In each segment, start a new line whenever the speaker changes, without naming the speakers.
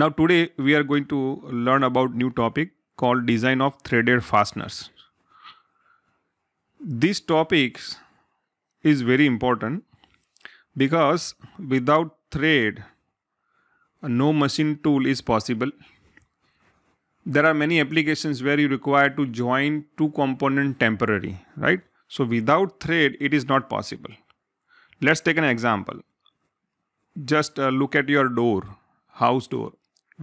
Now today we are going to learn about new topic called design of threaded fasteners. This topic is very important because without thread no machine tool is possible. There are many applications where you require to join two component temporary, right? So without thread, it is not possible. Let's take an example. Just uh, look at your door, house door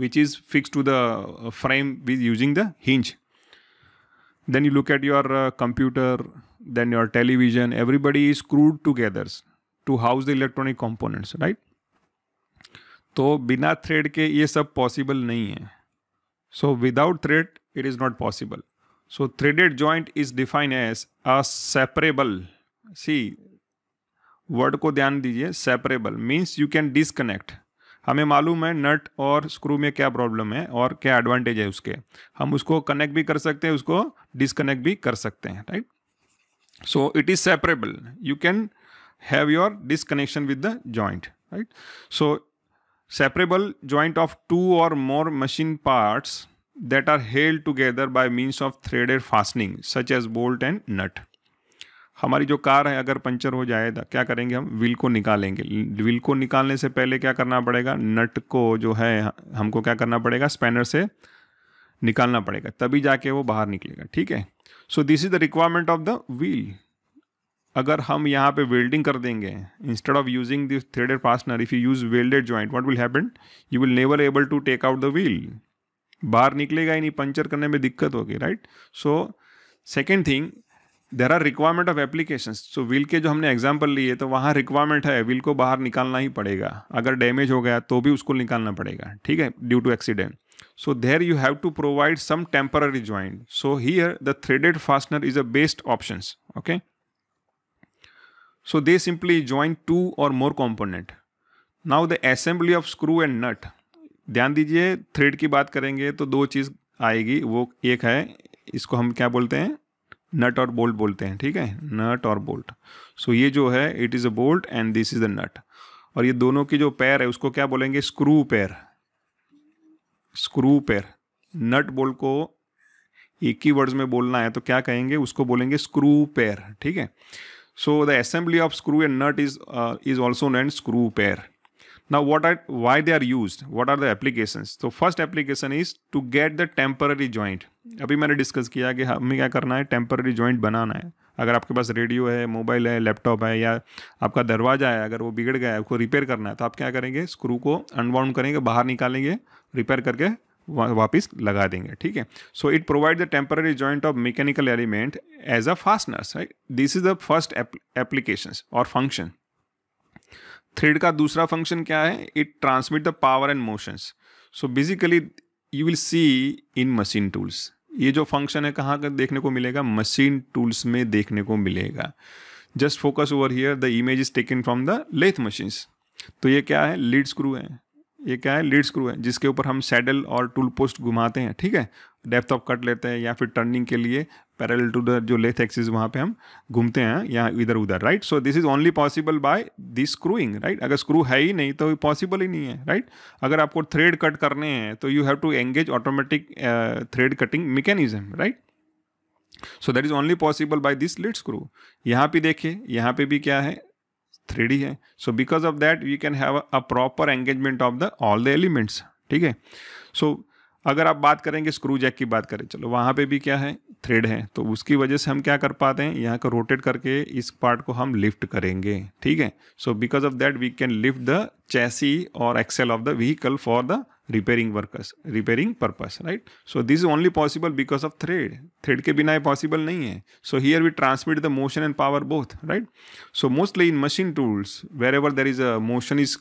which is fixed to the uh, frame with using the hinge. Then you look at your uh, computer, then your television, everybody is screwed together to house the electronic components, right? So, without thread, this is possible. So, without thread, it is not possible. So, threaded joint is defined as a separable. See, word ko dhyan dijiye, separable means you can disconnect. हमें मालूम है नट और screw में क्या problem है और क्या advantage है उसके हम उसको कनेक्ट भी कर सकते हैं उसको डिसकनेक्ट भी कर सकते हैं right so it is separable you can have your disconnection with the joint right so separable joint of two or more machine parts that are held together by means of threaded fastening such as bolt and nut हमारी जो car है अगर puncture हो जाएगा क्या करेंगे हम wheel को निकालेंगे व्हील को निकालने से पहले क्या करना पड़ेगा नट को जो है हमको क्या करना पड़ेगा स्पैनर से निकालना पड़ेगा तभी जाके वो बाहर निकलेगा ठीक है so this is the requirement of the wheel अगर हम यहाँ पे वेल्डिंग कर देंगे instead of using this threaded fastener if you use welded joint what will happen you will never able to take out the wheel बाहर निकलेगा ही नहीं पंचर करने में दिक्कत होगी right so second thing there are requirement of application so wheel के जो हमने एग्जाम्पल लिए तो वहाँ रिक्वायरमेंट है व्हील को बाहर निकालना ही पड़ेगा अगर डैमेज हो गया तो भी उसको निकालना पड़ेगा ठीक है due to accident so there you have to provide some temporary joint so here the threaded fastener is a best option okay so they simply join two or more component now the assembly of screw and nut ध्यान दीजिए thread की बात करेंगे तो दो चीज़ आएगी वो एक है इसको हम क्या बोलते हैं नट और बोल्ट बोलते हैं ठीक है नट और बोल्ट सो ये जो है it is a bolt and this is a nut और ये दोनों की जो पैर है उसको क्या बोलेंगे स्क्रू पैर स्क्रू पैर नट बोल्ट को एक ही वर्ड्स में बोलना है तो क्या कहेंगे उसको बोलेंगे स्क्रू पैर ठीक है so the assembly of screw and nut is is also and screw pair now what are why they are used what are the applications तो first application is to get the temporary joint अभी मैंने discuss किया कि हमें क्या करना है temporary joint बनाना है अगर आपके पास रेडियो है मोबाइल है लैपटॉप है या आपका दरवाज़ा है अगर वो बिगड़ गया है उसको रिपेयर करना है तो आप क्या करेंगे स्क्रू को अनबाउंड करेंगे बाहर निकालेंगे रिपेयर करके वापस लगा देंगे ठीक है so it provide the temporary joint of mechanical element as a fasteners right this is the first application और फंक्शन थ्रेड का दूसरा फंक्शन क्या है it transmit the power and motions so basically you will see in machine tools ये जो function है कहाँ का देखने को मिलेगा मशीन टूल्स में देखने को मिलेगा just focus over here the image is taken from the lathe machines तो ये क्या है लीड स्क्रू है ये क्या है लीड स्क्रू है जिसके ऊपर हम सैडल और टूल पोस्ट घुमाते हैं ठीक है डेप्थ ऑफ कट लेते हैं या फिर टर्निंग के लिए पैरल टू द जो लेथ एक्सिस वहाँ पे हम घूमते हैं यहाँ इधर उधर right so this is only possible by this screwing right अगर स्क्रू है ही नहीं तो पॉसिबल ही नहीं है राइट right? अगर आपको थ्रेड कट करने हैं तो you have to engage automatic thread cutting mechanism right so that is only possible by this lead screw यहाँ पे देखिए यहाँ पे भी क्या है थ्री डी है so because of that you can have a proper engagement of the all the elements ठीक है सो so, अगर आप बात करेंगे स्क्रू जैक की बात करें चलो वहाँ पे भी क्या है थ्रेड है तो उसकी वजह से हम क्या कर पाते हैं यहाँ का रोटेट करके इस पार्ट को हम लिफ्ट करेंगे ठीक है so because of that we can lift the chassis और axle of the vehicle for the repairing workers repairing purpose right so this is only possible because of thread thread के बिना ये possible नहीं है so here we transmit the motion and power both right so mostly in machine tools wherever there is a motion is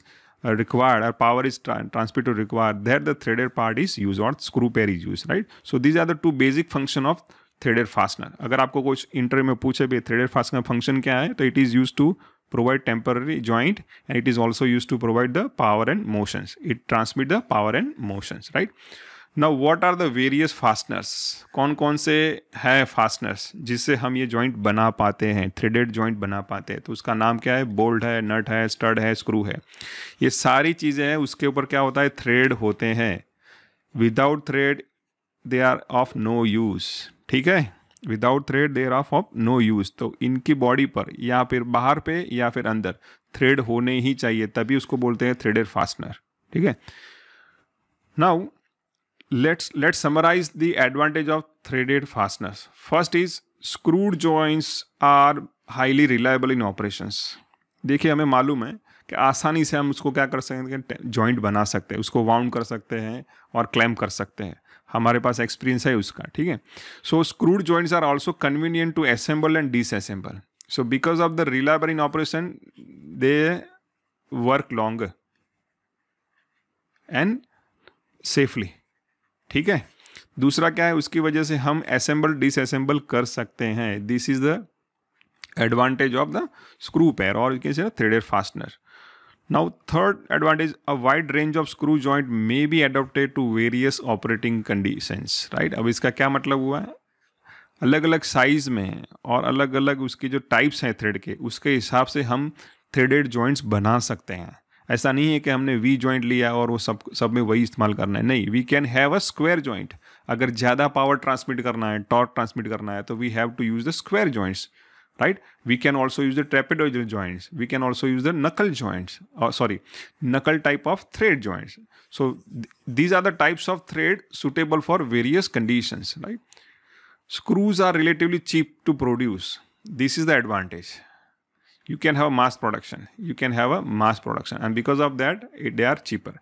required or power is tra transmitted to required there the threaded part is used or screw pair is used right so these are the two basic function of threaded fastener agar aapko कुछ interview mein puche bhi threaded fastener function kya hai तो it is used to provide temporary joint and it is also used to provide the power and motions it transmit the power and motions right now what are the various fasteners कौन कौन से है fasteners जिससे हम ये joint बना पाते हैं थ्रेडेड जॉइंट बना पाते हैं तो उसका नाम क्या है बोल्ट है नट है स्टड है स्क्रू है ये सारी चीज़ें हैं उसके ऊपर क्या होता है थ्रेड होते हैं without thread they are of no use ठीक है without thread they are of of no use तो इनकी बॉडी पर या फिर बाहर पे या फिर अंदर थ्रेड होने ही चाहिए तभी उसको बोलते हैं थ्रेडेड फास्टनर ठीक है now let's let's summarize the advantage of threaded fasteners first is screwed joints are highly reliable in operations देखिए हमें मालूम है कि आसानी से हम उसको क्या कर सकते हैं जॉइंट बना सकते हैं उसको वाउंड कर सकते हैं और क्लैम्प कर सकते हैं हमारे पास एक्सपीरियंस है उसका ठीक है so screwed joints are also convenient to assemble and disassemble so because of the reliable in operation they work long and safely ठीक है दूसरा क्या है उसकी वजह से हम असेंबल डिसअसेंबल कर सकते हैं this is the advantage of the screw pair और कैसे threaded fastener now third advantage a wide range of screw joint may be adopted to various operating conditions right अब इसका क्या मतलब हुआ है अलग अलग साइज में और अलग अलग उसकी जो टाइप्स हैं थ्रेड के उसके हिसाब से हम थ्रेडेड जॉइंट्स बना सकते हैं ऐसा नहीं है कि हमने वी ज्वाइंट लिया और वो सब सब में वही इस्तेमाल करना है नहीं we can have a square joint अगर ज़्यादा पावर ट्रांसमिट करना है टॉर्क ट्रांसमिट करना है तो we have to use the square joints right we can also use the trapezoidal joints we can also use the knuckle joints sorry knuckle type of thread joints so these are the types of thread suitable for various conditions right screws are relatively cheap to produce this is the advantage you can have mass production you can have a mass production and because of that it, eh, they are cheaper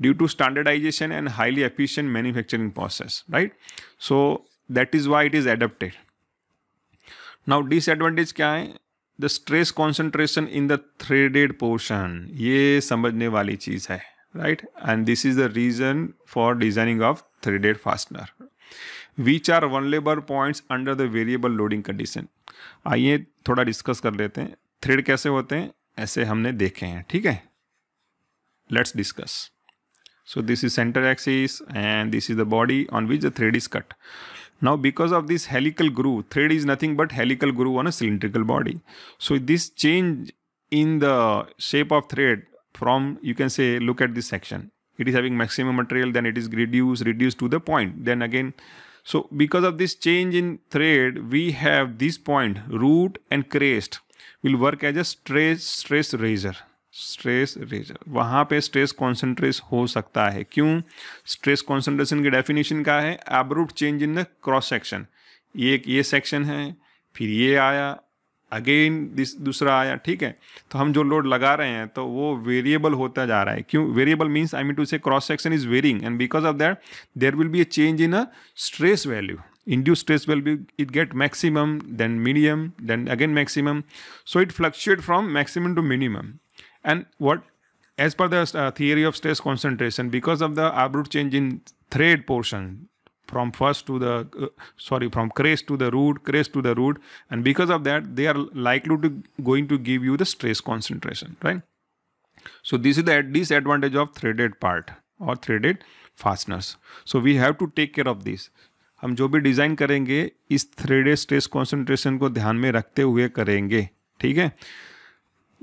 due to standardization and highly efficient manufacturing process right so that is why it is adapted now disadvantage kya hai the stress concentration in the threaded portion ye samajhne wali cheez hai right and this is the reason for designing of threaded fastener which are vulnerable points under the variable loading condition आइए थोड़ा discuss कर लेते हैं thread कैसे होते हैं ऐसे हमने देखे हैं ठीक है let's discuss so this is centre axis and this is the body on which the thread is cut now because of this helical groove thread is nothing but helical groove on a cylindrical body so this change in the shape of thread from you can say look at this section it is having maximum material then it is reduce reduce to the point then again so because of this change in thread we have this point root and crest will work as a stress stress raiser stress raiser वहाँ पे stress कॉन्सेंट्रेस हो सकता है क्यों stress concentration की definition क्या है abrupt change in the cross section ये ये सेक्शन है फिर ये आया अगेन दिस दूसरा आया ठीक है तो हम जो लोड लगा रहे हैं तो वो वेरिएबल होता जा रहा है क्यों variable means I mean to say cross section is varying and because of that there will be a change in a stress value induced stress will be it get maximum then medium then again maximum so it fluctuate from maximum to minimum and what as per the uh, theory of stress concentration because of the abrupt change in thread portion from first to the uh, sorry from crest to the root crest to the root and because of that they are likely to going to give you the stress concentration right so this is the disadvantage of threaded part or threaded fasteners so we have to take care of this हम जो भी design करेंगे इस थ्रेडे stress concentration को ध्यान में रखते हुए करेंगे ठीक है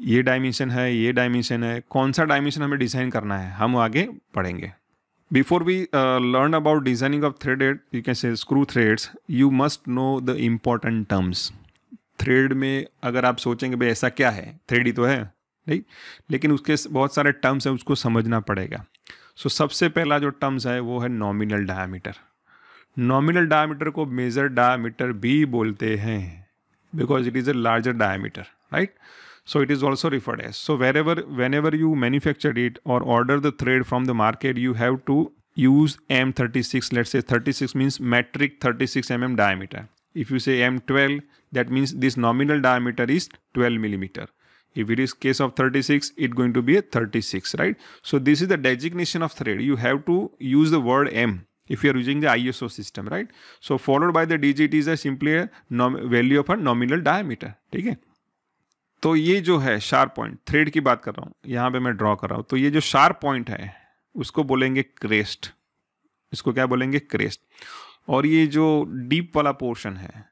ये डायमेंशन है ये डायमेंशन है कौन सा डायमेंशन हमें डिज़ाइन करना है हम आगे पढ़ेंगे before we learn about designing of threaded you can say screw threads you must know the important terms thread में अगर आप सोचेंगे भाई ऐसा क्या है थ्रेड ही तो है नहीं लेकिन उसके बहुत सारे टर्म्स हैं उसको समझना पड़ेगा सो so, सबसे पहला जो टर्म्स है वो है नॉमिनल डायमीटर नॉमिनल डायमीटर को मेजर डायमीटर भी बोलते हैं because it is a larger diameter right so it is also referred as so wherever whenever you manufacture it और order the thread from the market you have to use M thirty six let say thirty six means metric thirty six M M diameter if you say M twelve that means this nominal diameter is twelve millimetre if it is case of thirty six it going to be a thirty six right so this is the designation of thread you have to use the word M if you are using the ISO system, right? So followed by the digit is a simply a value of a nominal diameter, ठीक है तो ये जो है sharp point thread की बात कर रहा हूँ यहाँ पे मैं ड्रॉ कर रहा हूँ तो ये जो शार्प पॉइंट है उसको बोलेंगे क्रेस्ट इसको क्या बोलेंगे क्रेस्ट और ये जो डीप वाला पोर्शन है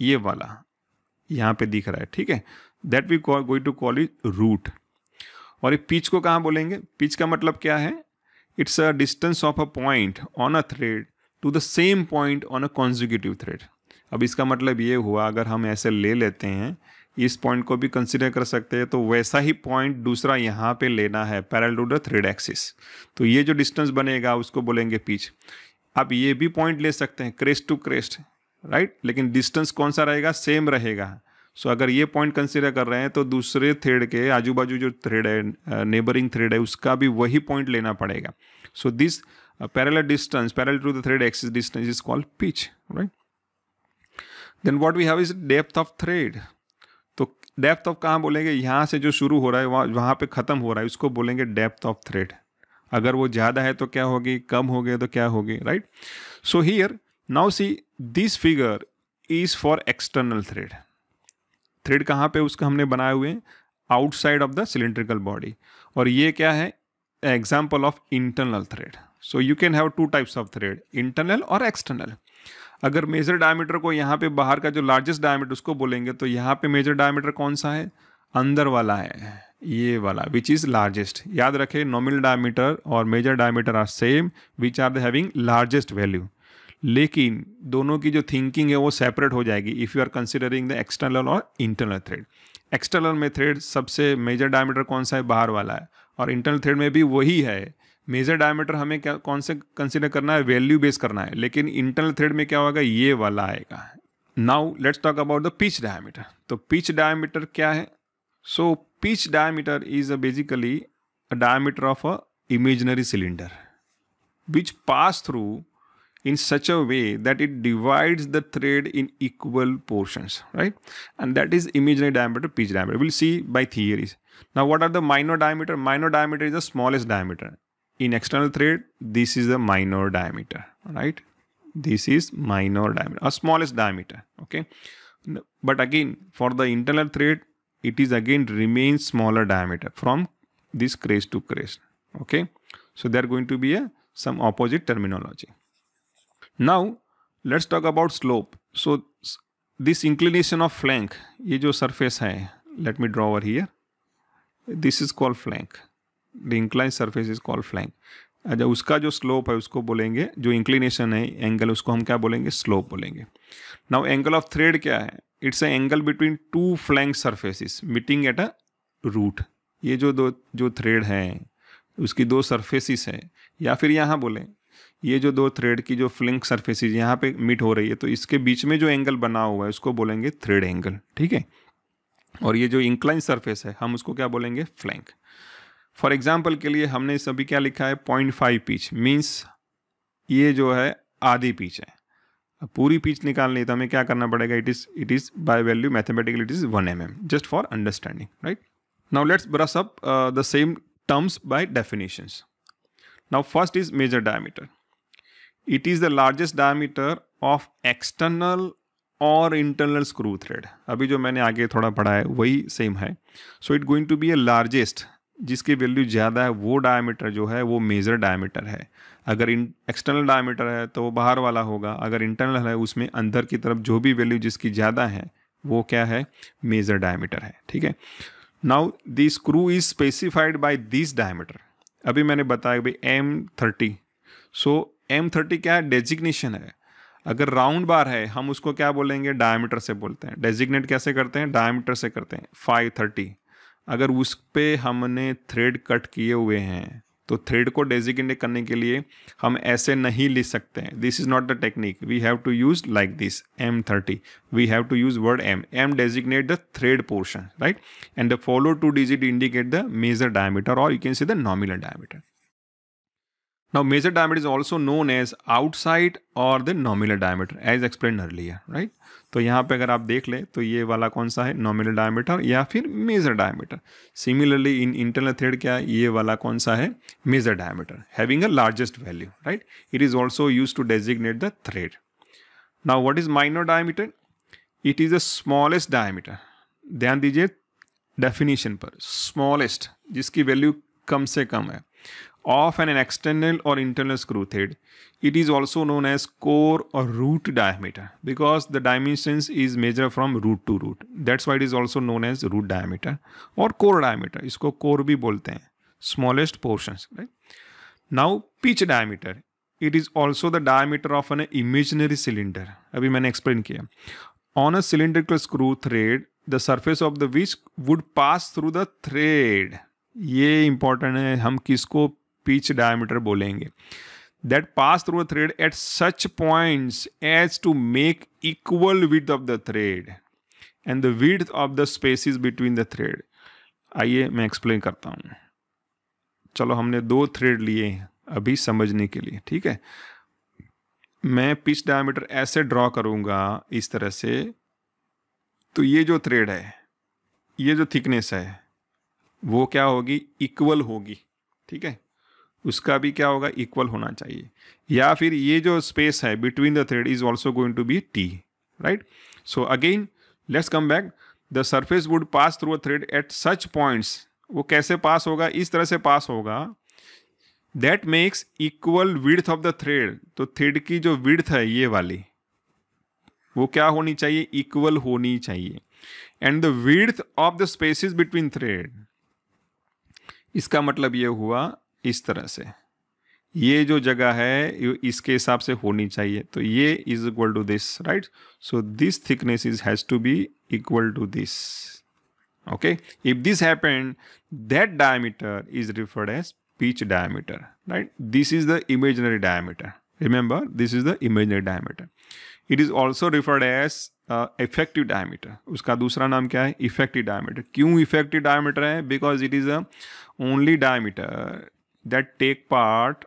ये वाला यहाँ पे दिख रहा है ठीक है that we going to call is root और ये पिच को कहाँ बोलेंगे पिच का मतलब क्या है It's a distance of a point on a thread to the same point on a consecutive thread. अब इसका मतलब ये हुआ अगर हम ऐसे ले लेते हैं इस पॉइंट को भी कंसिडर कर सकते हैं तो वैसा ही पॉइंट दूसरा यहाँ पे लेना है parallel to the thread axis तो ये जो डिस्टेंस बनेगा उसको बोलेंगे पिच आप ये भी पॉइंट ले सकते हैं क्रेस्ट टू क्रेस्ट राइट लेकिन डिस्टेंस कौन सा रहेगा सेम रहेगा सो अगर ये पॉइंट कंसिडर कर रहे हैं तो दूसरे थ्रेड के आजू बाजू जो थ्रेड है नेबरिंग थ्रेड है उसका भी वही पॉइंट लेना पड़ेगा so this parallel distance parallel to the thread axis distance is called pitch right then what we have is depth of thread तो डेप्थ ऑफ कहाँ बोलेंगे यहाँ से जो शुरू हो रहा है वहाँ वहाँ पर ख़त्म हो रहा है उसको बोलेंगे डेप्थ ऑफ थ्रेड अगर वो ज़्यादा है तो क्या होगी कम हो गया तो क्या होगी right so here now see this figure is for external thread thread कहाँ पे उसका हमने बनाए हुए हैं outside of the cylindrical body और ये क्या है example of internal thread so you can have two types of thread internal और एक्सटर्नल अगर मेजर डायमीटर को यहाँ पे बाहर का जो लार्जेस्ट डायमीटर उसको बोलेंगे तो यहाँ पे मेजर डायमीटर कौन सा है अंदर वाला है ये वाला विच इज़ लार्जेस्ट याद रखें नॉमिनल डायमीटर और major diameter are same which are the having largest value लेकिन दोनों की जो थिंकिंग है वो सेपरेट हो जाएगी if you are considering the external और इंटरनल थ्रेड एक्सटर्नल में थ्रेड सबसे मेजर डायमीटर कौन सा है बाहर वाला है और इंटरनल थ्रेड में भी वही है मेजर डायमीटर हमें क्या कौन से कंसिडर करना है वैल्यू बेस करना है लेकिन इंटरनल थ्रेड में क्या होगा ये वाला आएगा now let's talk about the pitch diameter तो पिच डायमीटर क्या है so pitch diameter is a basically a diameter of a imaginary cylinder which pass through in such a way that it divides the thread in equal portions, right? And that is imaginary diameter, pitch diameter. We'll see by theories. Now, what are the minor diameter? Minor diameter is the smallest diameter. In external thread, this is the minor diameter, right? This is minor diameter, or smallest diameter, okay? But again, for the internal thread, it is again remains smaller diameter from this crest to crest, okay? So, they are going to be a some opposite terminology. Now let's talk about slope so this inclination of flank ये जो surface है let me draw over here this is called flank the incline surface is called flank अच्छा उसका जो slope है उसको बोलेंगे जो इंक्लिनेशन है एंगल उसको हम क्या बोलेंगे स्लोप बोलेंगे नाउ एंगल ऑफ थ्रेड क्या है it's a angle between two flank surfaces meeting at a root ये जो दो जो थ्रेड है उसकी दो सरफेसिस है या फिर यहाँ बोलें ये जो दो थ्रेड की जो फ्लिंक सर्फेसिस यहाँ पे मीट हो रही है तो इसके बीच में जो एंगल बना हुआ है उसको बोलेंगे थ्रेड एंगल ठीक है और ये जो इंक्लाइन सरफेस है हम उसको क्या बोलेंगे फ्लैंक फॉर एग्जाम्पल के लिए हमने सभी क्या लिखा है पॉइंट फाइव पीच मीन्स ये जो है आधी पीच है पूरी पीच निकालनी है तो हमें क्या करना पड़ेगा it is it is by value mathematical it is one M M just for understanding right now let's brush up the same terms by definitions now first is major diameter it is the largest diameter of external और internal screw thread अभी जो मैंने आगे थोड़ा पढ़ा है वही same है so it going to be a largest जिसकी वैल्यू ज़्यादा है वो डायमीटर जो है वो मेजर डायमीटर है अगर एक्सटर्नल डायमीटर है तो वो बाहर वाला होगा अगर इंटरनल है उसमें अंदर की तरफ जो भी वैल्यू जिसकी ज़्यादा है वो क्या है मेजर डायमीटर है ठीक है now the screw is specified by this diameter अभी मैंने बताया भाई M thirty so M thirty क्या है डेजिग्नेशन है अगर राउंड बार है हम उसको क्या बोलेंगे डायमीटर से बोलते हैं डेजिग्नेट कैसे करते हैं डायमीटर से करते हैं फाइव थर्टी अगर उस पर हमने थ्रेड कट किए हुए हैं तो थ्रेड को डेजिग्नेट करने के लिए हम ऐसे नहीं लिख सकते हैं this is not the technique we have to use like this M thirty we have to use word M M designate the thread portion right and the follow two digit indicate the major diameter और you can see the nominal diameter Now major diameter is also known as outside or the nominal diameter as explained earlier, right? तो यहाँ पे अगर आप देख ले तो ये वाला कौन सा है नॉमिनल डायमीटर या फिर major diameter similarly in internal thread क्या है ये वाला कौन सा है major diameter having a largest value right it is also use to designate the thread now what is minor diameter it is the smallest diameter ध्यान दीजिए definition पर स्मॉलेस्ट जिसकी वैल्यू कम से कम है ऑफ एन एक्सटर्नल और internal screw thread it is also known as core और root diameter because the dimensions is measure from root to root that's why is also known as root diameter और core diameter इसको core भी बोलते हैं smallest portion right now pitch diameter it is also the diameter of an imaginary cylinder अभी मैंने explain किया on a cylindrical screw thread the surface of the which would pass through the thread ये important है हम किसको pitch diameter बोलेंगे that pass through thread at such points as to make equal width of the thread and the width of the spaces between the thread आइए मैं explain करता हूँ चलो हमने दो थ्रेड लिए अभी समझने के लिए ठीक है मैं पिच डायमीटर ऐसे ड्रॉ करूँगा इस तरह से तो ये जो थ्रेड है ये जो थिकनेस है वो क्या होगी इक्वल होगी ठीक है उसका भी क्या होगा इक्वल होना चाहिए या फिर ये जो स्पेस है between the thread is also going to be T right so again let's come back the surface would pass through a thread at such points वो कैसे पास होगा इस तरह से पास होगा that makes equal width of the thread तो थ्रेड की जो विड्थ है ये वाली वो क्या होनी चाहिए इक्वल होनी चाहिए and the width of the spaces between thread इसका मतलब ये हुआ इस तरह से ये जो जगह है ये इसके हिसाब से होनी चाहिए तो ये is equal to this right so this thickness is has to be equal to this okay if this happened that diameter is referred as pitch diameter right this is the imaginary diameter remember this is the imaginary diameter it is also referred as effective diameter उसका दूसरा नाम क्या है effective diameter क्यों effective diameter है because it is a only diameter that take part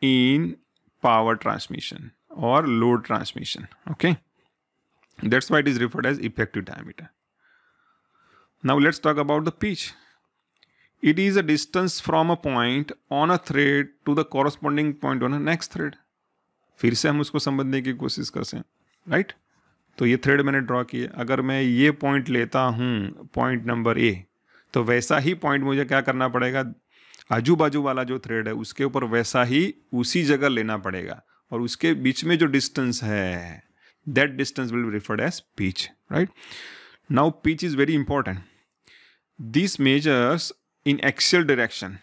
in power transmission or load transmission okay that's why it is referred as effective diameter now let's talk about the pitch it is a distance from a point on a thread to the corresponding point on a next thread फिर से हम उसको समझने की कोशिश करते हैं right तो ये थ्रेड मैंने ड्रॉ किया अगर मैं ये पॉइंट लेता हूँ पॉइंट नंबर ए तो वैसा ही पॉइंट मुझे क्या करना पड़ेगा आजू बाजू वाला जो थ्रेड है उसके ऊपर वैसा ही उसी जगह लेना पड़ेगा और उसके बीच में जो डिस्टेंस है that distance will referred as pitch right now pitch is very important this measures in axial direction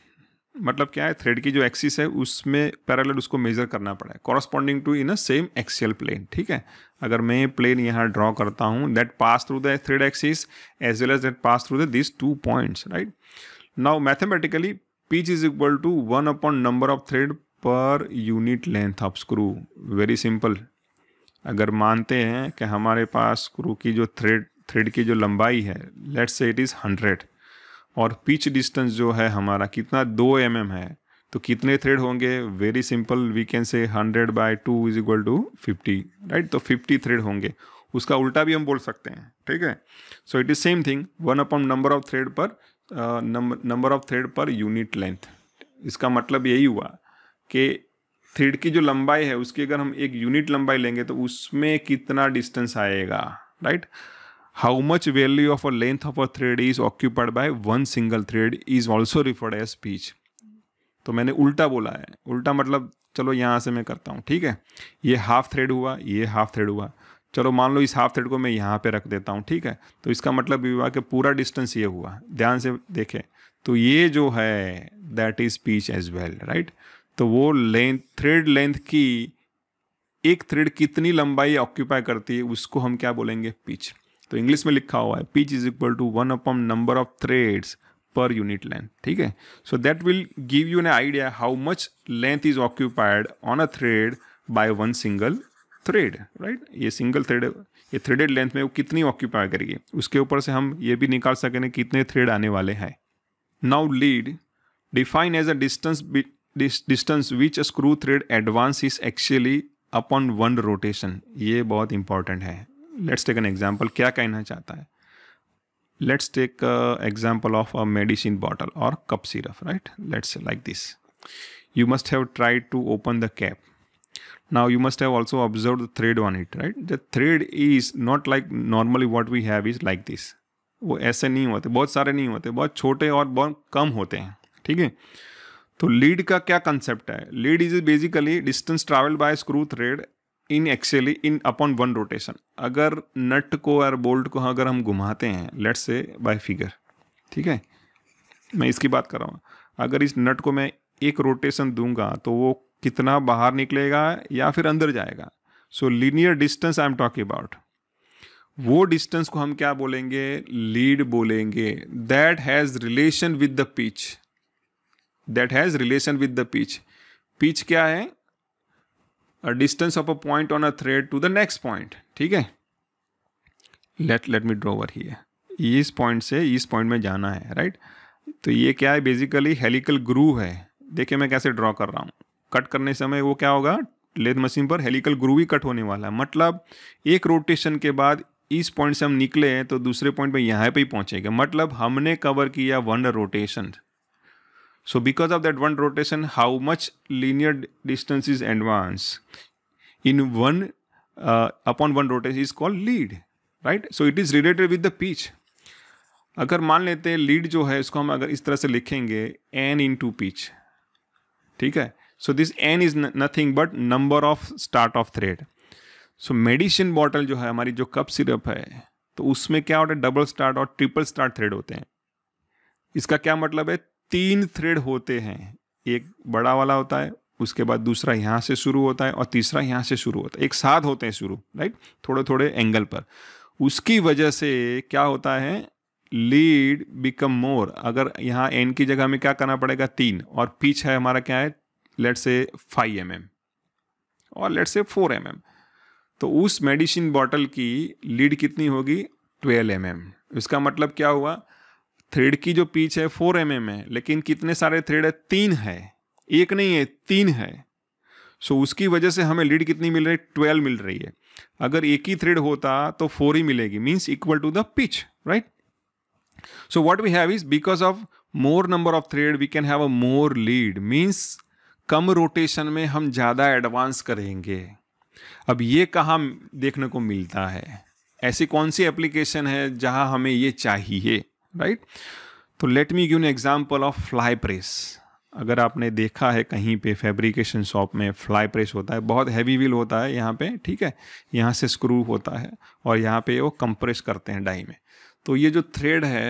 मतलब क्या है थ्रेड की जो एक्सिस है उसमें पैरल उसको मेजर करना पड़ा है corresponding to in a same axial plane ठीक है अगर मैं प्लेन यहाँ ड्रॉ करता हूँ that pass through the thread axis as well as that pass through the this two points right now mathematically pitch is equal to one upon number of thread per unit length of screw very simple अगर मानते हैं कि हमारे पास screw की जो thread thread की जो लंबाई है let's say it is hundred और पिच डिस्टेंस जो है हमारा कितना दो एम mm है तो कितने थ्रेड होंगे very simple we can say hundred by two is equal to fifty right तो फिफ्टी थ्रेड होंगे उसका उल्टा भी हम बोल सकते हैं ठीक है so it is same thing one upon number of thread per number of thread per unit length इसका मतलब यही हुआ कि थ्रेड की जो लंबाई है उसकी अगर हम एक यूनिट लंबाई लेंगे तो उसमें कितना डिस्टेंस आएगा right how much value of a length of a thread is occupied by one single thread is also referred as pitch तो मैंने उल्टा बोला है उल्टा मतलब चलो यहाँ से मैं करता हूँ ठीक है ये हाफ थ्रेड हुआ ये हाफ थ्रेड हुआ चलो मान लो इस हाफ थ्रेड को मैं यहाँ पे रख देता हूँ ठीक है तो इसका मतलब ये हुआ कि पूरा डिस्टेंस ये हुआ ध्यान से देखें तो ये जो है that is pitch as well right तो वो लेंथ थ्रेड लेंथ की एक थ्रेड कितनी लंबाई ऑक्यूपाई करती है उसको हम क्या बोलेंगे पिच तो इंग्लिश में लिखा हुआ है pitch is equal to one upon number of threads per unit length ठीक है so that will give you an idea how much length is occupied on a thread by one single thread right ये single thread ये threaded length में वो कितनी occupy करेगी उसके ऊपर से हम ये भी निकाल सकें कितने थ्रेड आने वाले हैं now lead define as a distance distance which screw thread advance is actually upon one rotation ये बहुत इंपॉर्टेंट है लेट्स टेक एन एग्जाम्पल क्या कहना चाहता है let's take example of a medicine bottle और cup syrup right let's like this you must have try to open the cap Now you must have also observed the thread on it, right? The thread is not like normally what we have is like this. वो ऐसे नहीं होते बहुत सारे नहीं होते बहुत छोटे और बहुत कम होते हैं ठीक है तो लीड का क्या कंसेप्ट है lead is basically distance travel by screw thread in actually in upon one rotation अगर नट को और बोल्ट को अगर हम घुमाते हैं लेट्स से बाय फिगर ठीक है मैं इसकी बात कर रहा हूँ अगर इस नट को मैं एक रोटेशन दूंगा तो वो कितना बाहर निकलेगा या फिर अंदर जाएगा so linear distance I am talking about वो डिस्टेंस को हम क्या बोलेंगे लीड बोलेंगे that has relation with the pitch that has relation with the pitch pitch क्या है a distance of a point on a thread to the next point ठीक है लेट लेट मी ड्रोवर ही इस पॉइंट से इस पॉइंट में जाना है राइट right? तो ये क्या है बेसिकली हेलिकल ग्रू है देखिए मैं कैसे ड्रॉ कर रहा हूँ कट करने समय वो क्या होगा लेथ मशीन पर हेलिकल ग्रूव ही कट होने वाला है मतलब एक रोटेशन के बाद इस पॉइंट से हम निकले हैं तो दूसरे पॉइंट पे यहाँ पे ही पहुँचेंगे मतलब हमने कवर किया one rotation so because of that one rotation how much linear distance is advance in one upon one rotation is called lead right so it is related with the pitch अगर मान लेते हैं lead जो है इसको हम अगर इस तरह से लिखेंगे एन इन टू पिच ठीक है so this N is nothing but number of start of thread so medicine bottle जो है हमारी जो कप सिरप है तो उसमें क्या होता है डबल स्टार्ट और ट्रिपल स्टार्ट थ्रेड होते हैं इसका क्या मतलब है तीन थ्रेड होते हैं एक बड़ा वाला होता है उसके बाद दूसरा यहाँ से शुरू होता है और तीसरा यहाँ से शुरू होता है एक साथ होते हैं शुरू राइट थोड़े थोड़े एंगल पर उसकी वजह से क्या होता है लीड बिकम मोर अगर यहाँ एन की जगह में क्या करना पड़ेगा तीन और पिच है हमारा क्या है let say five M M और let say four M M तो उस मेडिसिन बॉटल की लीड कितनी होगी ट्वेल्व एम एम इसका मतलब क्या हुआ थ्रेड की जो पीच है फोर एम एम है लेकिन कितने सारे थ्रेड है तीन है एक नहीं है तीन है सो so, उसकी वजह से हमें लीड कितनी मिल रही है ट्वेल्व मिल रही है अगर एक ही थ्रेड होता तो फोर ही मिलेगी means equal to the pitch right so what we have is because of more number of thread we can have a more lead means कम रोटेशन में हम ज़्यादा एडवांस करेंगे अब ये कहाँ देखने को मिलता है ऐसी कौन सी एप्लीकेशन है जहाँ हमें ये चाहिए राइट तो let me give an example of fly press अगर आपने देखा है कहीं पे फैब्रिकेशन शॉप में फ्लाई प्रेस होता है बहुत हैवी व्हील होता है यहाँ पे ठीक है यहाँ से स्क्रू होता है और यहाँ पे वो कंप्रेस करते हैं डाई में तो ये जो थ्रेड है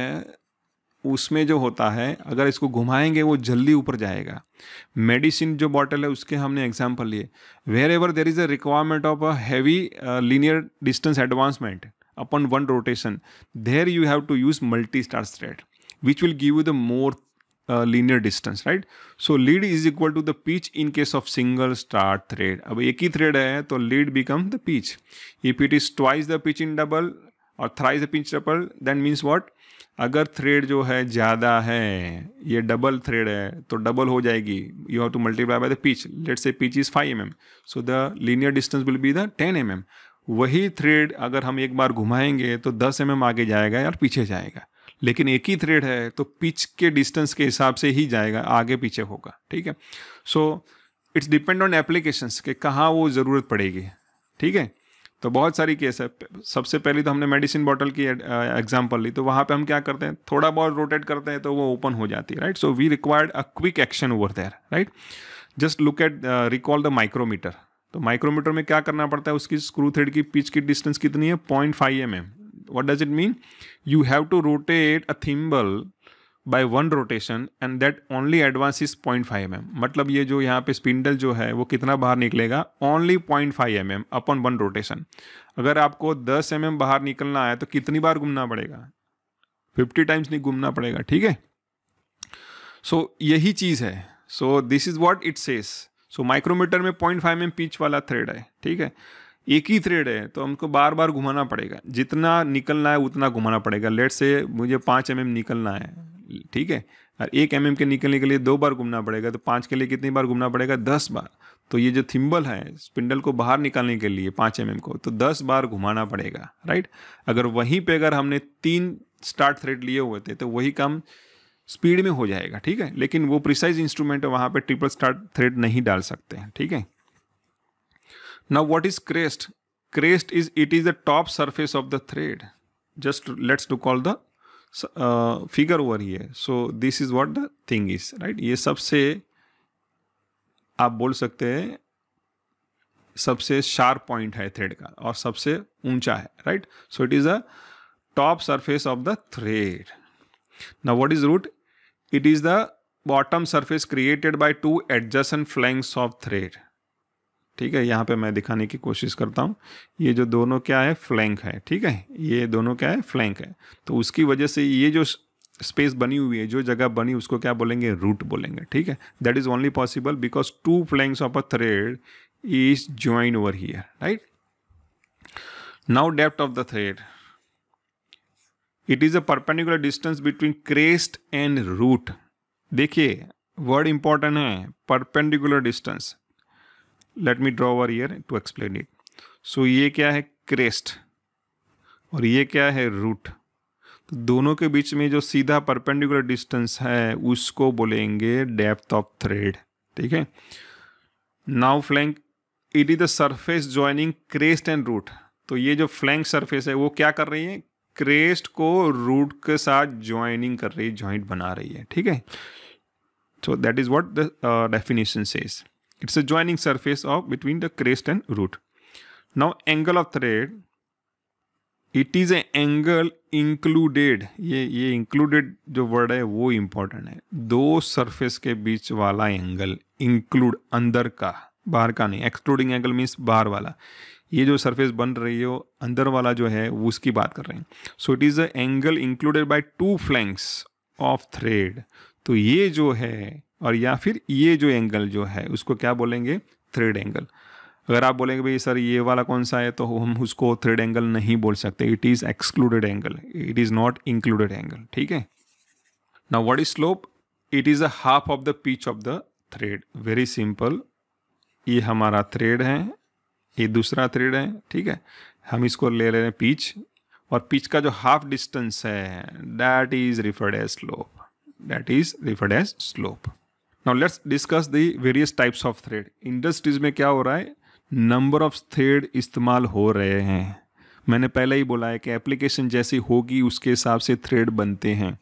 उसमें जो होता है अगर इसको घुमाएंगे वो जल्दी ऊपर जाएगा मेडिसिन जो बॉटल है उसके हमने एग्जाम्पल लिए wherever there is a requirement of a heavy linear distance advancement upon one rotation there you have to use multi star straight which will give you the more linear distance right so lead is equal to the pitch in case of single star thread अब एक ही thread है तो lead become the pitch if it is twice the pitch in double और thrice the pitch double than means what अगर thread जो है ज़्यादा है ये डबल थ्रेड है तो डबल हो जाएगी you have to multiply by the pitch let say pitch is five M so the linear distance will be the ten M वही थ्रेड अगर हम एक बार घुमाएंगे तो दस एम आगे जाएगा या पीछे जाएगा लेकिन एक ही थ्रेड है तो पिच के डिस्टेंस के हिसाब से ही जाएगा आगे पीछे होगा ठीक है so it's depend on applications कि कहाँ वो ज़रूरत पड़ेगी ठीक है तो बहुत सारी केस है सबसे पहले तो हमने मेडिसिन बॉटल की एग्जाम्पल uh, ली तो वहाँ पे हम क्या करते हैं थोड़ा बहुत रोटेट करते हैं तो वो ओपन हो जाती है right so we required a quick action over there right just look at recall the micrometer तो माइक्रोमीटर में क्या करना पड़ता है उसकी स्क्रू थ्रेड की पिच की डिस्टेंस कितनी है point five M M what does it mean you have to rotate a thimble by one rotation and that only advance is point five M मतलब ये जो यहाँ पे स्पिंडल जो है वो कितना बाहर निकलेगा only point five M M upon one rotation अगर आपको दस एम mm एम बाहर निकलना है तो कितनी बार घूमना पड़ेगा फिफ्टी टाइम्स नहीं घूमना पड़ेगा ठीक है सो so, यही चीज़ है so this is what it says so micrometer में पॉइंट फाइव एम पीच वाला थ्रेड है ठीक है एक ही थ्रेड है तो हमको बार बार घुमाना पड़ेगा जितना निकलना है उतना घुमाना पड़ेगा लेट से मुझे पाँच एम mm निकलना है ठीक है और एक एम के निकलने के लिए दो बार घूमना पड़ेगा तो पाँच के लिए कितनी बार घूमना पड़ेगा दस बार तो ये जो थिम्बल है स्पिंडल को बाहर निकालने के लिए पाँच एम को तो दस बार घुमाना पड़ेगा राइट अगर वहीं पे अगर हमने तीन स्टार्ट थ्रेड लिए हुए थे तो वही काम स्पीड में हो जाएगा ठीक है लेकिन वो प्रिसाइज इंस्ट्रूमेंट वहाँ पर ट्रिपल स्टार्ट थ्रेड नहीं डाल सकते हैं ठीक है now what is crest crest is it is the top surface of the thread just let's to call the figure over है so this is what the thing is right ये सबसे आप बोल सकते हैं सबसे शार्प पॉइंट है thread का और सबसे ऊंचा है right so it is a top surface of the thread ना what is root it is the bottom surface created by two adjacent flanks of thread ठीक है यहाँ पे मैं दिखाने की कोशिश करता हूँ ये जो दोनों क्या है फ्लैंक है ठीक है ये दोनों क्या है फ्लैंक है तो उसकी वजह से ये जो स्पेस बनी हुई है जो जगह बनी उसको क्या बोलेंगे रूट बोलेंगे ठीक है that is only possible because two flanks of a thread is join over here right now depth of the thread it is a perpendicular distance between crest and root देखिए वर्ड इंपॉर्टेंट है perpendicular distance let me draw over here to explain it so ये क्या है crest और ये क्या है root तो दोनों के बीच में जो सीधा परपेंडिकुलर डिस्टेंस है उसको बोलेंगे डेप्थ ऑफ थ्रेड ठीक है now flank it is the surface joining crest and root तो ये जो फ्लैंक सरफेस है वो क्या कर रही है क्रेस्ट को रूट के साथ ज्वाइनिंग कर रही है ज्वाइंट बना रही है ठीक है so that is what the definition says It's a joining surface of between the crest and root. Now angle of thread. It is an angle included ये ये इंक्लूडेड जो वर्ड है वो important है दो surface के बीच वाला एंगल इंक्लूड अंदर का बाहर का नहीं एक्सक्लूडिंग एंगल मीन्स बाहर वाला ये जो सरफेस बन रही हो अंदर वाला जो है वो उसकी बात कर रहे हैं so it is a angle included by two flanks of thread तो ये जो है और या फिर ये जो एंगल जो है उसको क्या बोलेंगे थ्रेड एंगल अगर आप बोलेंगे भाई सर ये वाला कौन सा है तो हम उसको थ्रेड एंगल नहीं बोल सकते it is excluded angle it is not included angle ठीक है ना what is slope it is a half of the pitch of the thread very simple ये हमारा थ्रेड है ये दूसरा थ्रेड है ठीक है हम इसको ले रहे हैं पिच और पिच का जो हाफ डिस्टेंस है that is referred as slope that is referred as slope now let's discuss the various types of thread industries में क्या हो रहा है नंबर ऑफ थ्रेड इस्तेमाल हो रहे हैं मैंने पहले ही बोला है कि एप्लीकेशन जैसी होगी उसके हिसाब से थ्रेड बनते हैं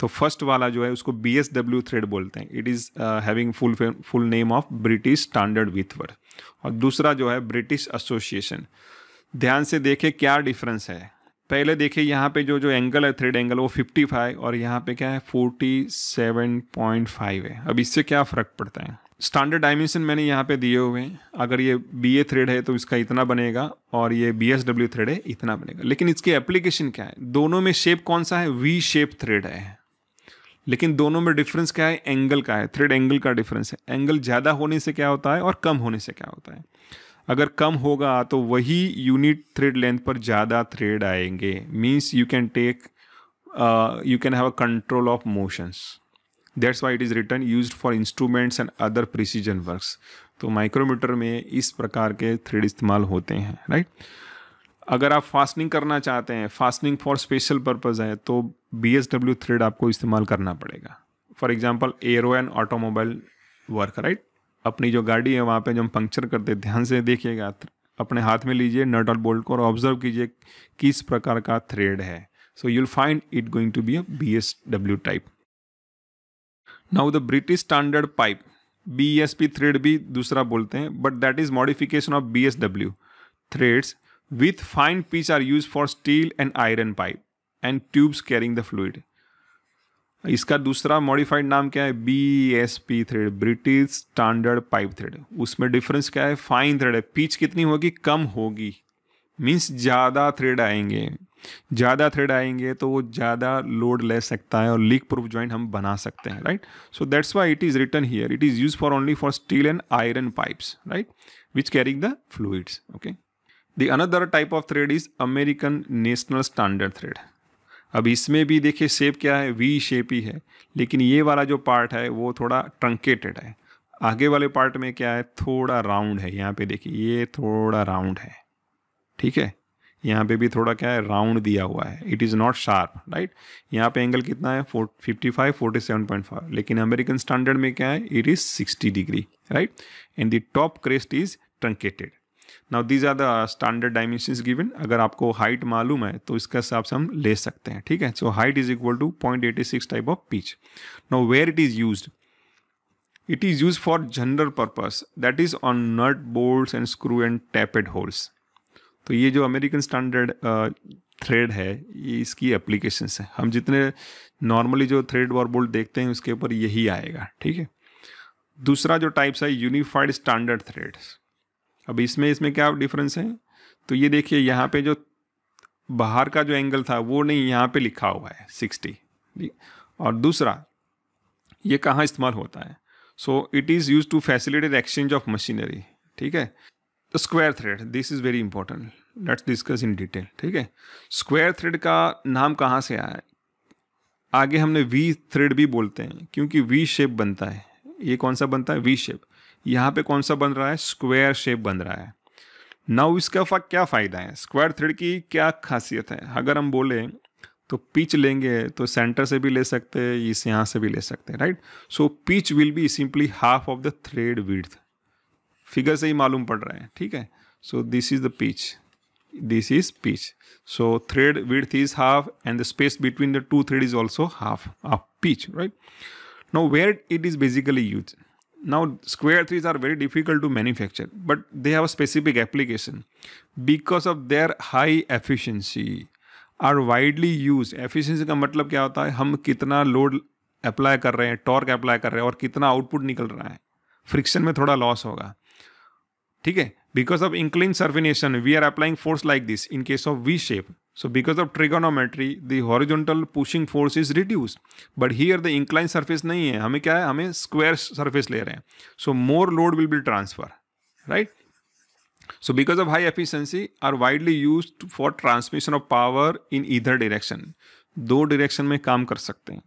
तो फर्स्ट वाला जो है उसको बी एस डब्ल्यू थ्रेड बोलते हैं it is having full full name of British standard Whitworth और दूसरा जो है ब्रिटिश एसोसिएशन ध्यान से देखें क्या डिफरेंस है पहले देखिए यहाँ पे जो जो एंगल है थ्रेड एंगल वो 55 और यहाँ पे क्या है 47.5 है अब इससे क्या फ़र्क पड़ता है स्टैंडर्ड डायमेंशन मैंने यहाँ पे दिए हुए हैं अगर ये बी ए थ्रेड है तो इसका इतना बनेगा और ये बी एस डब्ल्यू थ्रेड है इतना बनेगा लेकिन इसकी एप्लीकेशन क्या है दोनों में शेप कौन सा है वी शेप थ्रेड है लेकिन दोनों में डिफरेंस क्या है एंगल का है थ्रेड एंगल का डिफरेंस है एंगल ज़्यादा होने से क्या होता है और कम होने से क्या होता है अगर कम होगा तो वही यूनिट थ्रेड लेंथ पर ज़्यादा थ्रेड आएंगे means you can take you can have a control of motions that's why it is return use for instruments and other precision works तो माइक्रोमीटर में इस प्रकार के थ्रेड इस्तेमाल होते हैं राइट अगर आप फास्टनिंग करना चाहते हैं फास्टनिंग फॉर स्पेशल पर्पज़ है तो बी एस डब्ल्यू थ्रेड आपको इस्तेमाल करना पड़ेगा for example aero and automobile work right अपनी जो गाड़ी है वहाँ पे जो हम पंक्चर करते हैं ध्यान से देखिएगा अपने हाथ में लीजिए नट और बोल्ट को और ऑब्जर्व कीजिए किस प्रकार का थ्रेड है so you'll find it going to be a B S W type now the British standard pipe B S P thread भी दूसरा बोलते हैं but that is modification of B S W threads with fine pitch are use for steel and iron pipe and tubes carrying the fluid इसका दूसरा modified नाम क्या है B S P thread British standard pipe thread उसमें difference क्या है fine thread है pitch कितनी होगी कम होगी मीन्स ज़्यादा थ्रेड आएंगे ज़्यादा थ्रेड आएंगे तो वो ज़्यादा लोड ले सकता है और लीक प्रूफ जॉइंट हम बना सकते हैं right so that's why it is return here it is use for only for steel and iron pipes right which carrying the fluids okay the another type of thread is American national standard thread अब इसमें भी देखिए shape क्या है V shape ही है लेकिन ये वाला जो पार्ट है वो थोड़ा ट्रंकेटेड है आगे वाले पार्ट में क्या है थोड़ा राउंड है यहाँ पे देखिए ये थोड़ा राउंड है ठीक है यहाँ पे भी थोड़ा क्या है राउंड दिया हुआ है it is not sharp right यहाँ पे एंगल कितना है fifty five forty seven point five लेकिन अमेरिकन स्टैंडर्ड में क्या है it is sixty degree right and the top crest is truncated now these are the standard dimension given अगर आपको हाइट मालूम है तो इसके हिसाब से हम ले सकते हैं ठीक है so height is equal to point eighty six type of pitch now where it is use it is use for general purpose that is on nut bolt and screw and tapped holes तो ये जो American standard thread है ये इसकी application है हम जितने normally जो थ्रेड और बोल्ट देखते हैं उसके ऊपर यही आएगा ठीक है दूसरा जो टाइप्स है यूनिफाइड स्टैंडर्ड थ्रेड्स अब इसमें इसमें क्या डिफरेंस है तो ये देखिए यहाँ पे जो बाहर का जो एंगल था वो नहीं यहाँ पे लिखा हुआ है सिक्सटी और दूसरा ये कहाँ इस्तेमाल होता है so it is use to facilitate exchange of machinery ठीक है तो square thread this is very important let's discuss in detail ठीक है स्क्वायर थ्रेड का नाम कहाँ से आया है आगे हमने वी थ्रेड भी बोलते हैं क्योंकि वी शेप बनता है ये कौन सा बनता है वी शेप यहाँ पे कौन सा बन रहा है स्क्वायर शेप बन रहा है नाउ इसका फा क्या फ़ायदा है स्क्वायर थ्रेड की क्या खासियत है अगर हम बोले तो पिच लेंगे तो सेंटर से भी ले सकते हैं इस यहाँ से भी ले सकते हैं right so pitch will be simply half of the thread width figure से ही मालूम पड़ रहा है ठीक है so this is the pitch this is pitch so thread width is half and the space between the two thread is also half of pitch right no where it is basically use Now, square trees are very difficult to manufacture, but they have a specific application. Because of their high efficiency, are widely used. Efficiency ka matlab kya hota hai hum kitna load apply kar rahe hain torque apply kar rahe hain aur kitna output nikal raha hai friction mein thoda loss hoga theek hai because of inclined सर्फिनेशन we are applying force like this in case of v shape So because of trigonometry, the horizontal pushing force is reduced. But here the inclined surface नहीं है हमें क्या है हमें square surface ले रहे हैं So more load will be transfer, right? So because of high efficiency are widely used for transmission of power in either direction. दो direction में काम कर सकते हैं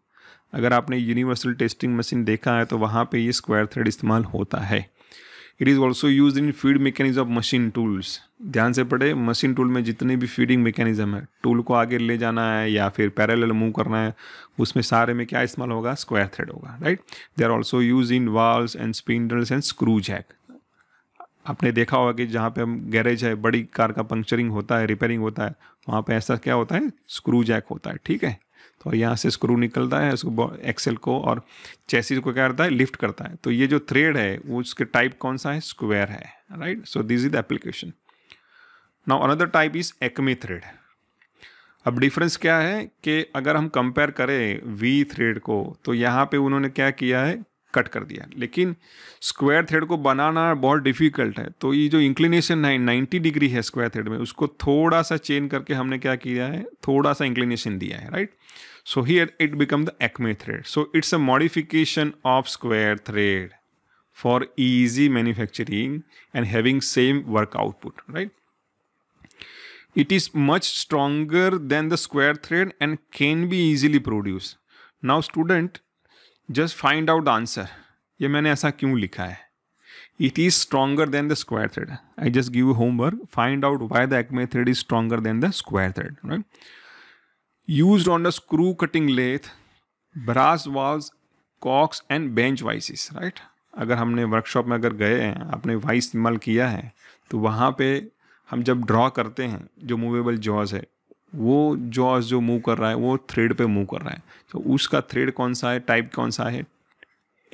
अगर आपने universal testing machine देखा है तो वहाँ पे ये square thread इस्तेमाल होता है it is also use in feed mechanism of machine tools ध्यान से पढ़े मशीन टूल में जितने भी फीडिंग मैकेनिज्म है टूल को आगे ले जाना है या फिर पैरेलल मूव करना है उसमें सारे में क्या इस्तेमाल होगा स्क्वायर थ्रेड होगा right they are also use in valves and spindles and screw jack आपने देखा होगा कि जहाँ पे हम गैरेज है बड़ी कार का पंक्चरिंग होता है रिपेयरिंग होता है वहाँ पे ऐसा क्या होता है स्क्रू जैक होता है ठीक है तो यहाँ से स्क्रू निकलता है उसको एक्सेल को और चेसिस को क्या करता है लिफ्ट करता है तो ये जो थ्रेड है वो उसके टाइप कौन सा है स्क्वायर है right so this is the application now another type is acme thread अब डिफरेंस क्या है कि अगर हम कंपेयर करें वी थ्रेड को तो यहाँ पे उन्होंने क्या किया है कट कर दिया लेकिन स्क्वायर थ्रेड को बनाना बहुत डिफिकल्ट है तो ये जो इंक्लिनेशन है 90 डिग्री है स्क्वायर थ्रेड में उसको थोड़ा सा चेंज करके हमने क्या किया है थोड़ा सा इंक्लिनेशन दिया है right so here it become the acme thread so it's a modification of square thread for easy manufacturing and having same work output right it is much stronger than the square thread and can be easily produce now student just find out the answer ये मैंने ऐसा क्यों लिखा है it is stronger than the square thread I just give homework find out why the acme thread is stronger than the square thread right on the screw cutting lathe brass valves cocks and bench vices right अगर हमने workshop में अगर गए हैं आपने vice इस्तेमाल किया है तो वहाँ पे हम जब ड्रॉ करते हैं जो मूवेबल जॉज है वो जॉज जो मूव कर रहा है वो थ्रेड पे मूव कर रहा है तो उसका थ्रेड कौन सा है टाइप कौन सा है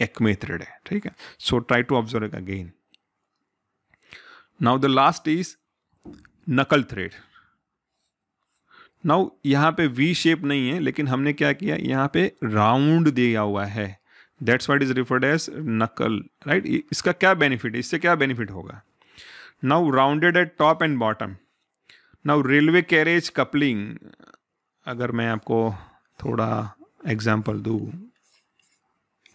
एक्मे थ्रेड है ठीक है so try to observe again now the last is knuckle thread now यहाँ पे वी शेप नहीं है लेकिन हमने क्या किया यहाँ पे राउंड दिया हुआ है that's what is referred as knuckle right इसका क्या बेनिफिट है इससे क्या बेनिफिट होगा now rounded at top and bottom now railway carriage coupling अगर मैं आपको थोड़ा एग्जाम्पल दूँ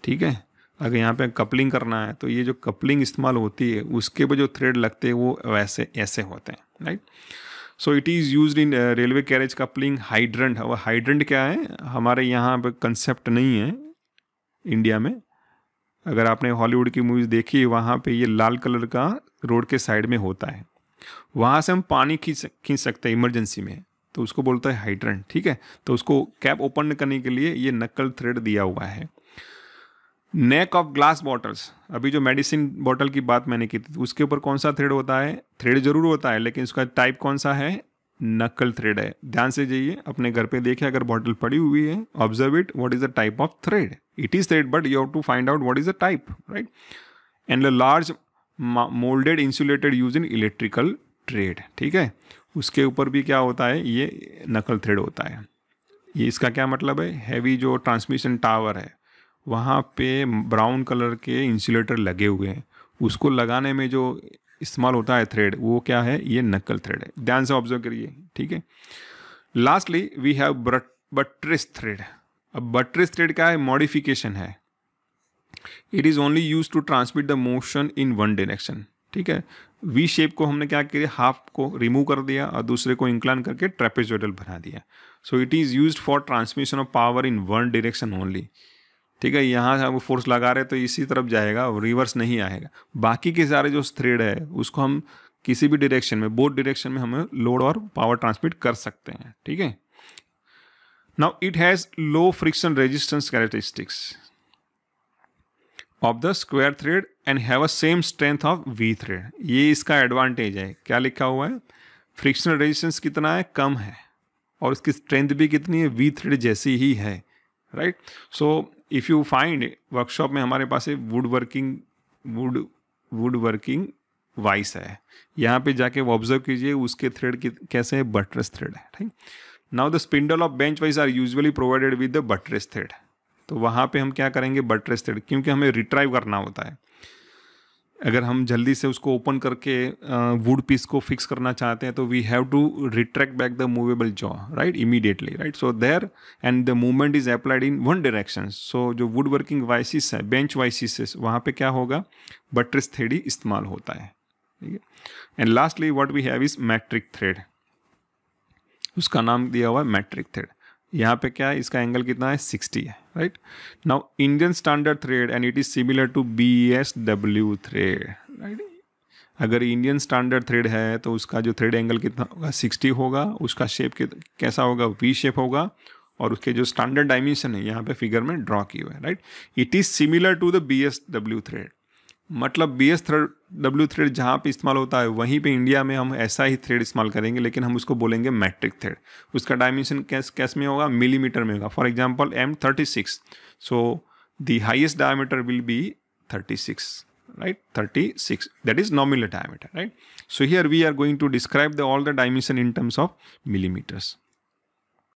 ठीक है अगर यहाँ पे कपलिंग करना है तो ये जो कपलिंग इस्तेमाल होती है उसके पर जो थ्रेड लगते हैं वो वैसे ऐसे होते हैं right so it is use in railway carriage coupling hydrant वह हाइड्रेंट क्या है हमारे यहाँ पर कंसेप्ट नहीं है इंडिया में अगर आपने हॉलीवुड की मूवीज़ देखी वहाँ पे ये लाल कलर का रोड के साइड में होता है वहाँ से हम पानी खींच खींच सकते हैं इमरजेंसी में तो उसको बोलता है हाइड्रन ठीक है तो उसको कैप ओपन करने के लिए ये नकल थ्रेड दिया हुआ है नेक ऑफ ग्लास बॉटल्स अभी जो मेडिसिन बॉटल की बात मैंने की थी तो उसके ऊपर कौन सा थ्रेड होता है थ्रेड जरूर होता है लेकिन उसका टाइप कौन सा है नकल थ्रेड है ध्यान से जाइए अपने घर पे देखिए अगर बॉटल पड़ी हुई है observe it what is the type of thread it is thread but you have to find out what is the type right and large moulded insulated use in electrical trade ठीक है उसके ऊपर भी क्या होता है ये नकल थ्रेड होता है ये इसका क्या मतलब है हैवी जो ट्रांसमिशन टावर है वहाँ पे ब्राउन कलर के इंसुलेटर लगे हुए हैं उसको लगाने में जो इस्तेमाल होता है थ्रेड वो क्या है ये नकल थ्रेड है ध्यान से ऑब्जर्व करिए ठीक है lastly we have buttress thread अब बट्रेस थ्रेड क्या है मॉडिफिकेशन है it is only use to transmit the motion in one direction ठीक है वी शेप को हमने क्या किया हाफ को रिमूव कर दिया और दूसरे को इंक्लाइन करके ट्रेपेजोडल बना दिया so it is use for transmission of power in one direction only ठीक है यहाँ हम फोर्स लगा रहे तो इसी तरफ जाएगा और रिवर्स नहीं आएगा बाकी के सारे जो थ्रेड है उसको हम किसी भी डायरेक्शन में बोथ डायरेक्शन में हमें लोड और पावर ट्रांसमिट कर सकते हैं ठीक है now it has low friction resistance characteristics of the square thread and have a same strength of V thread ये इसका एडवांटेज है क्या लिखा हुआ है फ्रिक्शनल रेजिस्टेंस कितना है कम है और इसकी स्ट्रेंथ भी कितनी है वी थ्रेड जैसी ही है right so if you find workshop में हमारे पास wood working wood wood working vice है यहाँ पे जाके वो ऑब्जर्व कीजिए उसके थ्रेड कैसे है बटरेस थ्रेड है ठीक now the spindle of bench vice are usually provided with the buttress thread तो वहाँ पे हम क्या करेंगे बटरेस्टेड क्योंकि हमें रिट्राइव करना होता है अगर हम जल्दी से उसको ओपन करके वुड पीस को फिक्स करना चाहते हैं तो we have to retract back the movable jaw right immediately right so there and the movement is applied in one direction so जो वुड वर्किंग वाइसिस है बेंच वाइसिस वहाँ पे क्या होगा बट्रिस थ्रेड ही इस्तेमाल होता है ठीक है and lastly what we have is metric thread उसका नाम दिया हुआ है मैट्रिक थ्रेड यहाँ पे क्या है इसका एंगल कितना है सिक्सटी है right now indian standard thread and it is similar to bsw thread right अगर इंडियन स्टैंडर्ड थ्रेड है तो उसका जो थ्रेड एंगल कितना होगा सिक्सटी होगा उसका शेप कैसा होगा वी शेप होगा और उसके जो स्टैंडर्ड डायमेंशन है यहाँ पे फिगर में ड्रॉ किए हुए हैं right it is similar to the B S W thread मतलब B S thread W thread जहाँ पे इस्तेमाल होता है वहीं पे इंडिया में हम ऐसा ही थ्रेड इस्तेमाल करेंगे लेकिन हम उसको बोलेंगे मैट्रिक थ्रेड उसका डायमेंशन कैस कैस में होगा मिलीमीटर में होगा for example M thirty six so the highest diameter will be thirty six right thirty six that is nominal diameter right so here we are going to describe the all the dimension in terms of millimetres